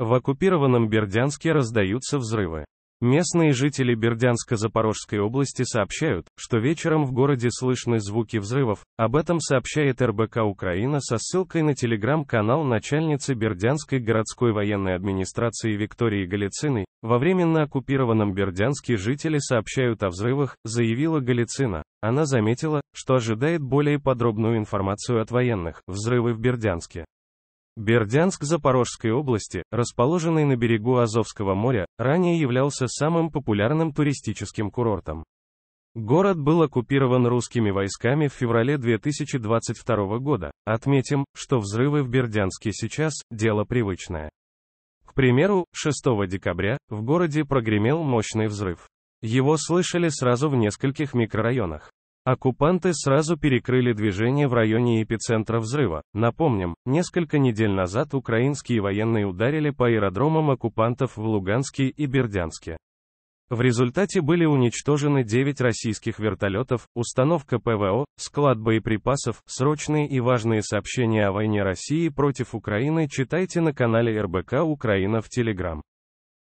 В оккупированном Бердянске раздаются взрывы. Местные жители Бердянско-Запорожской области сообщают, что вечером в городе слышны звуки взрывов, об этом сообщает РБК Украина со ссылкой на телеграм-канал начальницы Бердянской городской военной администрации Виктории Галицины. Во временно оккупированном Бердянске жители сообщают о взрывах, заявила Галицина. Она заметила, что ожидает более подробную информацию от военных, взрывы в Бердянске. Бердянск Запорожской области, расположенный на берегу Азовского моря, ранее являлся самым популярным туристическим курортом. Город был оккупирован русскими войсками в феврале 2022 года. Отметим, что взрывы в Бердянске сейчас – дело привычное. К примеру, 6 декабря в городе прогремел мощный взрыв. Его слышали сразу в нескольких микрорайонах. Оккупанты сразу перекрыли движение в районе эпицентра взрыва. Напомним, несколько недель назад украинские военные ударили по аэродромам оккупантов в Луганске и Бердянске. В результате были уничтожены 9 российских вертолетов, установка ПВО, склад боеприпасов, срочные и важные сообщения о войне России против Украины читайте на канале РБК Украина в Телеграм.